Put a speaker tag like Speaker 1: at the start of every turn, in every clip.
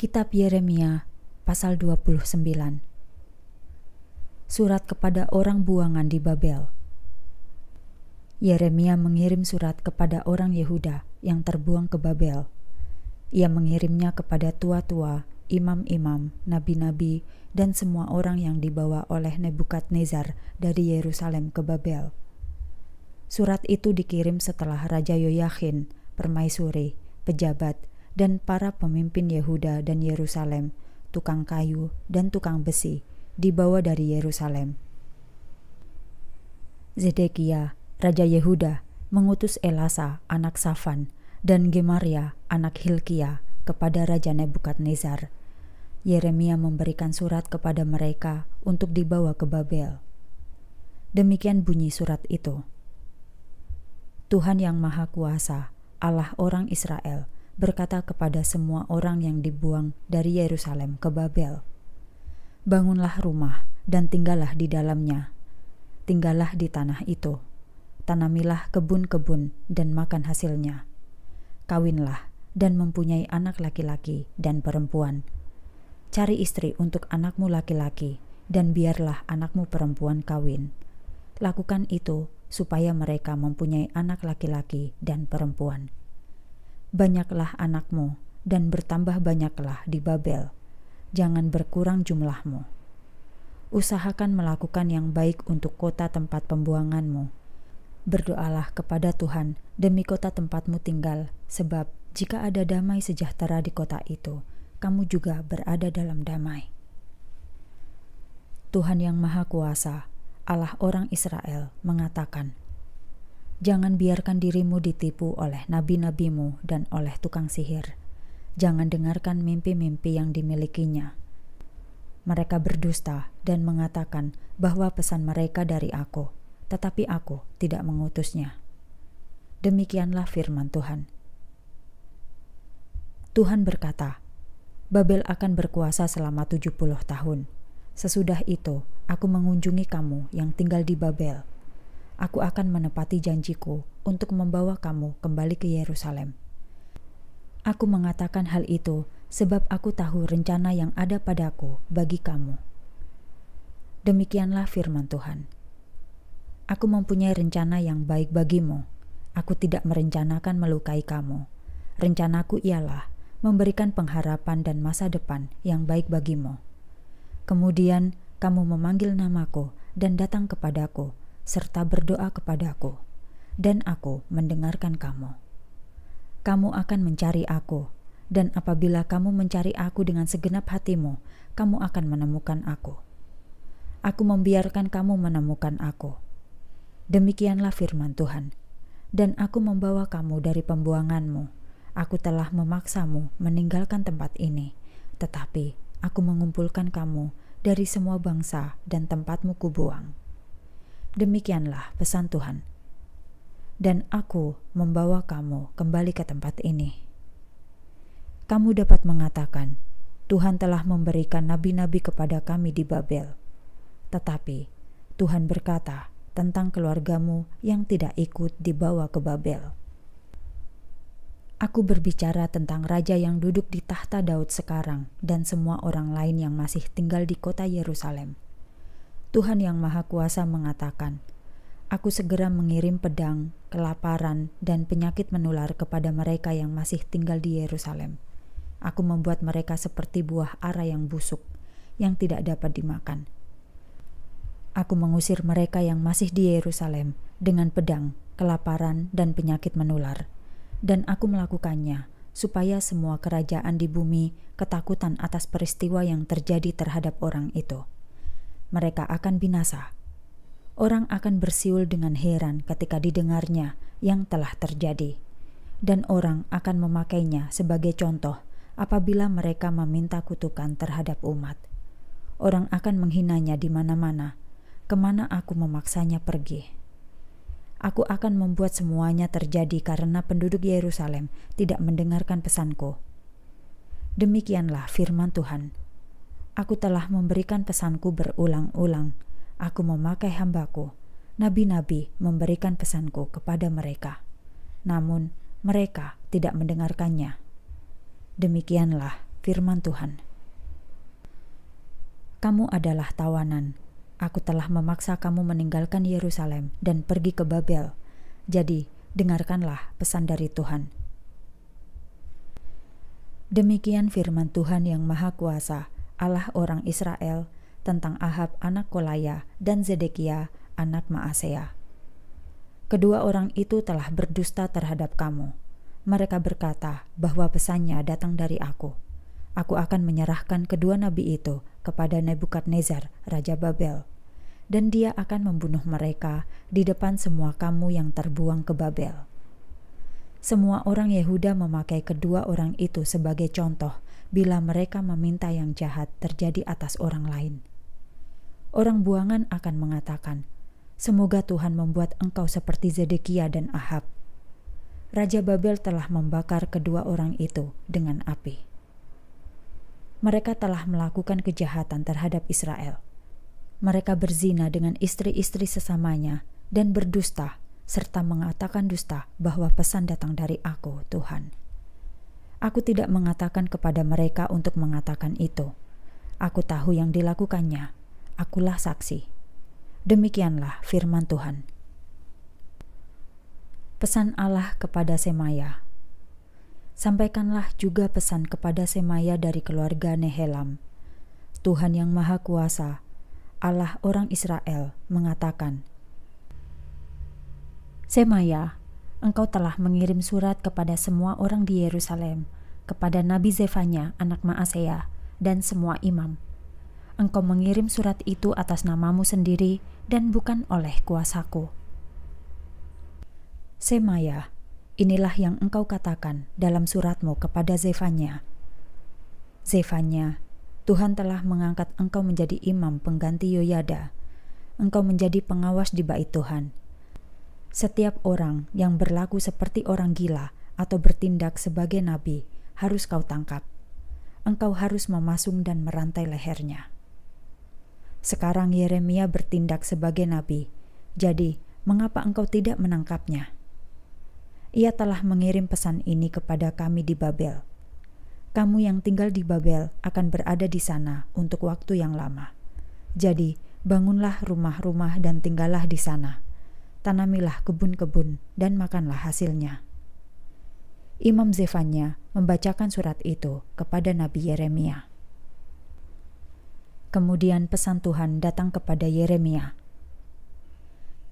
Speaker 1: Kitab Yeremia pasal 29 Surat kepada orang buangan di Babel Yeremia mengirim surat kepada orang Yehuda yang terbuang ke Babel. Ia mengirimnya kepada tua-tua, imam-imam, nabi-nabi, dan semua orang yang dibawa oleh Nebukadnezar dari Yerusalem ke Babel. Surat itu dikirim setelah Raja Yoyakin, permaisuri, pejabat, dan para pemimpin Yehuda dan Yerusalem, tukang kayu dan tukang besi, dibawa dari Yerusalem. Zedekia, Raja Yehuda, mengutus Elasa, anak Safan, dan Gemaria, anak Hilkia, kepada Raja Nebukadnezar. Yeremia memberikan surat kepada mereka untuk dibawa ke Babel. Demikian bunyi surat itu. Tuhan yang Maha Kuasa, Allah orang Israel, berkata kepada semua orang yang dibuang dari Yerusalem ke Babel, "Bangunlah rumah dan tinggallah di dalamnya. Tinggallah di tanah itu. Tanamilah kebun-kebun dan makan hasilnya. Kawinlah dan mempunyai anak laki-laki dan perempuan. Cari istri untuk anakmu laki-laki dan biarlah anakmu perempuan kawin. Lakukan itu supaya mereka mempunyai anak laki-laki dan perempuan." Banyaklah anakmu, dan bertambah banyaklah di Babel. Jangan berkurang jumlahmu. Usahakan melakukan yang baik untuk kota tempat pembuanganmu. Berdoalah kepada Tuhan demi kota tempatmu tinggal, sebab jika ada damai sejahtera di kota itu, kamu juga berada dalam damai. Tuhan Yang Maha Kuasa, Allah orang Israel, mengatakan, Jangan biarkan dirimu ditipu oleh nabi-nabimu dan oleh tukang sihir. Jangan dengarkan mimpi-mimpi yang dimilikinya. Mereka berdusta dan mengatakan bahwa pesan mereka dari aku, tetapi aku tidak mengutusnya. Demikianlah firman Tuhan. Tuhan berkata, Babel akan berkuasa selama 70 tahun. Sesudah itu, aku mengunjungi kamu yang tinggal di Babel aku akan menepati janjiku untuk membawa kamu kembali ke Yerusalem. Aku mengatakan hal itu sebab aku tahu rencana yang ada padaku bagi kamu. Demikianlah firman Tuhan. Aku mempunyai rencana yang baik bagimu. Aku tidak merencanakan melukai kamu. Rencanaku ialah memberikan pengharapan dan masa depan yang baik bagimu. Kemudian kamu memanggil namaku dan datang kepadaku, serta berdoa kepadaku, dan aku mendengarkan kamu. Kamu akan mencari aku, dan apabila kamu mencari aku dengan segenap hatimu, kamu akan menemukan aku. Aku membiarkan kamu menemukan aku. Demikianlah firman Tuhan, dan aku membawa kamu dari pembuanganmu. Aku telah memaksamu meninggalkan tempat ini, tetapi aku mengumpulkan kamu dari semua bangsa dan tempatmu kubuang. Demikianlah pesan Tuhan. Dan aku membawa kamu kembali ke tempat ini. Kamu dapat mengatakan, Tuhan telah memberikan nabi-nabi kepada kami di Babel. Tetapi Tuhan berkata tentang keluargamu yang tidak ikut dibawa ke Babel. Aku berbicara tentang raja yang duduk di tahta Daud sekarang dan semua orang lain yang masih tinggal di kota Yerusalem Tuhan yang Maha Kuasa mengatakan, Aku segera mengirim pedang, kelaparan, dan penyakit menular kepada mereka yang masih tinggal di Yerusalem. Aku membuat mereka seperti buah ara yang busuk, yang tidak dapat dimakan. Aku mengusir mereka yang masih di Yerusalem dengan pedang, kelaparan, dan penyakit menular. Dan aku melakukannya, supaya semua kerajaan di bumi ketakutan atas peristiwa yang terjadi terhadap orang itu.' mereka akan binasa. Orang akan bersiul dengan heran ketika didengarnya yang telah terjadi, dan orang akan memakainya sebagai contoh apabila mereka meminta kutukan terhadap umat. Orang akan menghinanya di mana-mana, kemana aku memaksanya pergi aku akan membuat semuanya terjadi karena penduduk Yerusalem tidak mendengarkan pesanku. Demikianlah firman Tuhan Aku telah memberikan pesanku berulang-ulang. Aku memakai hambaku. Nabi-nabi memberikan pesanku kepada mereka. Namun, mereka tidak mendengarkannya. Demikianlah firman Tuhan. Kamu adalah tawanan. Aku telah memaksa kamu meninggalkan Yerusalem dan pergi ke Babel. Jadi, dengarkanlah pesan dari Tuhan. Demikian firman Tuhan yang Maha Kuasa Allah orang Israel tentang Ahab anak Kolaya dan Zedekia anak Maasea. Kedua orang itu telah berdusta terhadap kamu. Mereka berkata bahwa pesannya datang dari aku. Aku akan menyerahkan kedua nabi itu kepada Nebukadnezar, Raja Babel. Dan dia akan membunuh mereka di depan semua kamu yang terbuang ke Babel. Semua orang Yehuda memakai kedua orang itu sebagai contoh bila mereka meminta yang jahat terjadi atas orang lain. Orang buangan akan mengatakan, "Semoga Tuhan membuat engkau seperti Zedekia dan Ahab." Raja Babel telah membakar kedua orang itu dengan api. Mereka telah melakukan kejahatan terhadap Israel. Mereka berzina dengan istri-istri sesamanya dan berdusta, serta mengatakan dusta bahwa pesan datang dari Aku, Tuhan. Aku tidak mengatakan kepada mereka untuk mengatakan itu. Aku tahu yang dilakukannya. Akulah saksi. Demikianlah firman Tuhan. Pesan Allah kepada Semaya. Sampaikanlah juga pesan kepada Semaya dari keluarga Nehelam. Tuhan yang Maha Kuasa, Allah orang Israel, mengatakan, Semaya, engkau telah mengirim surat kepada semua orang di Yerusalem, kepada Nabi Zefanya anak Maasea, dan semua imam. Engkau mengirim surat itu atas namamu sendiri dan bukan oleh kuasaku. Semaya, inilah yang engkau katakan dalam suratmu kepada Zefanya. Zefanya, Tuhan telah mengangkat engkau menjadi imam pengganti Yoyada. Engkau menjadi pengawas di bait Tuhan, setiap orang yang berlaku seperti orang gila atau bertindak sebagai nabi harus kau tangkap. Engkau harus memasung dan merantai lehernya. Sekarang Yeremia bertindak sebagai nabi, jadi mengapa engkau tidak menangkapnya? Ia telah mengirim pesan ini kepada kami di Babel. Kamu yang tinggal di Babel akan berada di sana untuk waktu yang lama. Jadi, bangunlah rumah-rumah dan tinggallah di sana.' tanamilah kebun-kebun dan makanlah hasilnya. Imam Zefanya membacakan surat itu kepada Nabi Yeremia. Kemudian pesan Tuhan datang kepada Yeremia.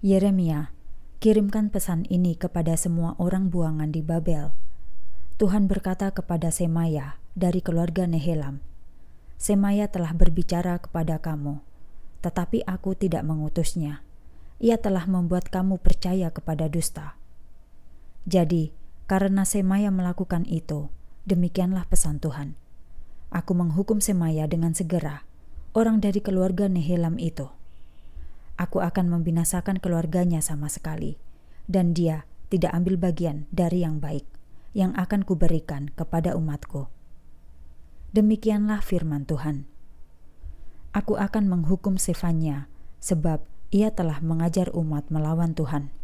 Speaker 1: Yeremia, kirimkan pesan ini kepada semua orang buangan di Babel. Tuhan berkata kepada Semaya dari keluarga Nehelam, Semaya telah berbicara kepada kamu, tetapi aku tidak mengutusnya.' ia telah membuat kamu percaya kepada dusta. Jadi, karena Semaya melakukan itu, demikianlah pesan Tuhan. Aku menghukum Semaya dengan segera, orang dari keluarga Nehelam itu. Aku akan membinasakan keluarganya sama sekali, dan dia tidak ambil bagian dari yang baik yang akan kuberikan kepada umatku. Demikianlah firman Tuhan. Aku akan menghukum Sefanya, sebab ia telah mengajar umat melawan Tuhan.